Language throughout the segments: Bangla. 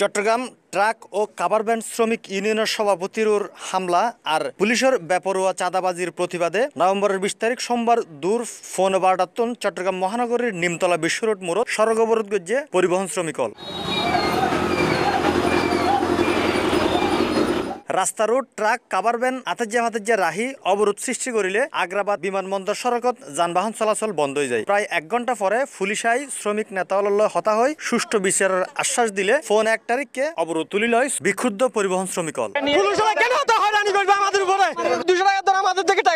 চট্টগ্রাম ট্রাক ও কাবার ব্যান্ড শ্রমিক ইউনিয়নের সভাপতির হামলা আর পুলিশের বেপরোয়া চাঁদাবাজির প্রতিবাদে নভেম্বরের বিশ তারিখ সোমবার দূর ফোন বার্ডাত্তন চট্টগ্রাম মহানগরীর নিমতলা বিশ্বরোড মোড় সড়ক অবরোধ গজ্জে পরিবহন শ্রমিকল রাস্তা রুট ট্রাক কাবার ভ্যান আতাজ্জা ফাতাজ্জা রাহি অবরোধ সৃষ্টি করিলে আগ্রাবাদ বিমানবন্দর সড়কত যানবাহন চলাচল বন্ধ হয়ে যায় প্রায় এক ঘন্টা পরে ফুলিশাই শ্রমিক নেতাল হতা হয় সুষ্ঠু বিচারের আশ্বাস দিলে ফোন এক তারিখকে অবরোধ তুলি লয় বিক্ষুব্ধ পরিবহন শ্রমিক আমাদের টাকা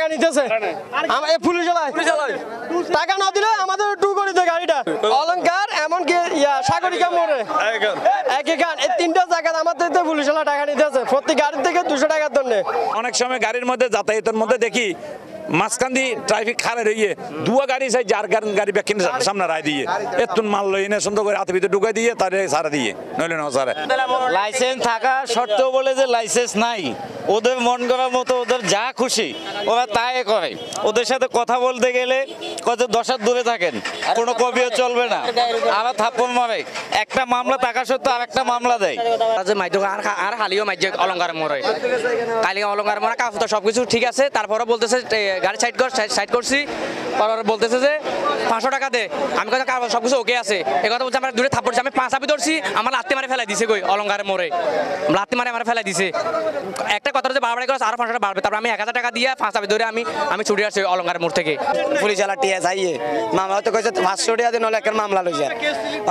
না দিলে আমাদের টু করে দেয় গাড়িটা অলঙ্কার অনেক সময় গাড়ির মধ্যে যাতায়াতের মধ্যে দেখি মাঝখান দিয়ে ট্রাফিক খারে রইয়ে দুয়া গাড়ি চাই যার গাড়ি ব্যাগ সামনে রায় দিয়ে এতুন মাল লই এনে সুন্দর করে হাতে ভিতরে ঢুকাই দিয়ে তারে সারা দিয়ে নইলে না সারা লাইসেন্স থাকা সত্ত্বেও বলে যে লাইসেন্স নাই ওদের মন করার মতো ওদের যা খুশি ওরা তাই করে ওদের সাথে কথা বলতে গেলে কত দশার দূরে থাকেন কোনো কবিও চলবে না আর থাপ্পর মারে একটা মামলা থাকা সত্ত্বেও আর একটা মামলা দেয় আর হালিও মাইজ অলঙ্কার মরে কালি অলঙ্কার মরা সব সবকিছু ঠিক আছে তারপরে বলতেছে গাড়ি সাইড কর সাইড করছি বলতেছে যে পাঁচশো টাকা দে আমি কথা কাগজ কিছু ওকে আছে এ কথা বলছে আমার দূরে থাপড়ছি আমি পাঁচ আপি ধরছি আমার লাত্তি মারে ফেলাই দিছে কই অলঙ্কারে মোড়ে লাত্তি মারে আমার ফেলাই দিছে একটা কথা যে বাড়াবাড়ি করছে আরো পাঁচশো টাকা বাড়বে তারপর আমি এক হাজার টাকা দিয়ে পাঁচ আপি ধরে আমি আমি ছুটি আসছি অলঙ্কার মোড় থেকে পুলিশ আলা টিয়া যাইয়ে মামলা হয়তো কয়েছে পাঁচশো টাকা দিয়ে নলে একটা মামলা লইছে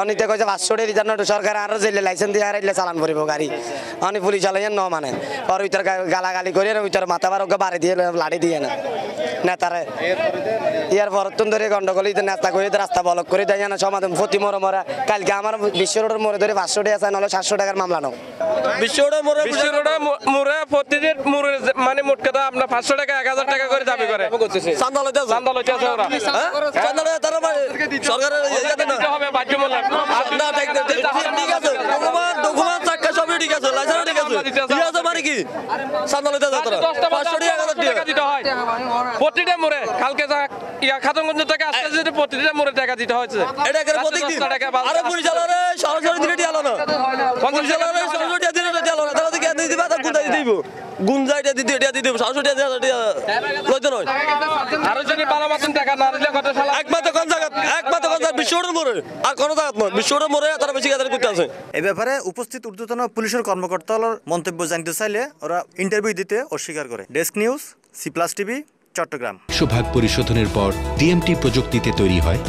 অনিতে কয়েছে পাঁচশো টাকা রিটার্ন সরকার আরো জেলে লাইসেন্স দিয়ে হারাইলে চালান ভরিব গাড়ি অনি পুলিশ আলাই ন মানে পর ওইটার গালাগালি করে ওইটার মাথা বারোকে বাড়ি দিয়ে লাড়ি দিয়ে না নেতারে ইয়ার পরত্তন গন্ডগোল ইতে নাস্তা করে রাস্তা বলক করে দেয় না সমাধান ফতি মরে মরা কালকে আমার বিশ্ব রোডের মোড়ে ধরে পাঁচশো টাকা নাহলে সাতশো টাকার মামলা নাও মানে এক দিতে মানে কি সান্দাল দিতে যাও পাঁচশো টাকা দিতে হয় প্রতিটা মোড়ে কালকে ইয়া খাতমগঞ্জ থেকে আজকে দিব গুঞ্জাইটা দিতে এটা হয় আরো যদি ভালো মতন টাকা না দিলে কত একমাত্র পুলিশের কর্মকর্তার মন্তব্য জানতে চাইলে ওরা ইন্টারভিউ দিতে অস্বীকার করে desk news C plus TV চট্টগ্রাম সুভাগ পরিশোধনের পর প্রযুক্তিতে তৈরি হয়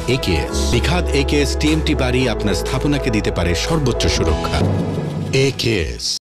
আপনার স্থাপনাকে দিতে পারে সর্বোচ্চ সুরক্ষা